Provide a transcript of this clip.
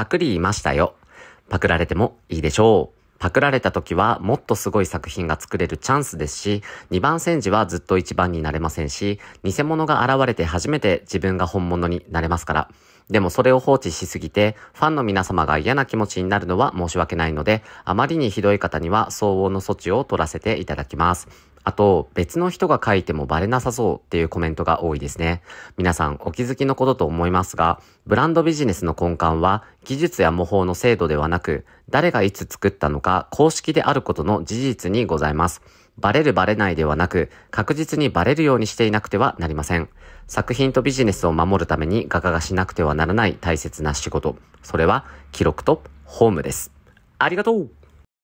パクリいましたよ。パクられてもいいでしょう。パクられた時はもっとすごい作品が作れるチャンスですし、2番戦時はずっと1番になれませんし、偽物が現れて初めて自分が本物になれますから。でもそれを放置しすぎて、ファンの皆様が嫌な気持ちになるのは申し訳ないので、あまりにひどい方には相応の措置を取らせていただきます。あと、別の人が書いてもバレなさそうっていうコメントが多いですね。皆さんお気づきのことと思いますが、ブランドビジネスの根幹は、技術や模倣の制度ではなく、誰がいつ作ったのか公式であることの事実にございます。バレるバレないではなく、確実にバレるようにしていなくてはなりません。作品とビジネスを守るために画家がしなくてはならない大切な仕事。それは、記録とホームです。ありがとう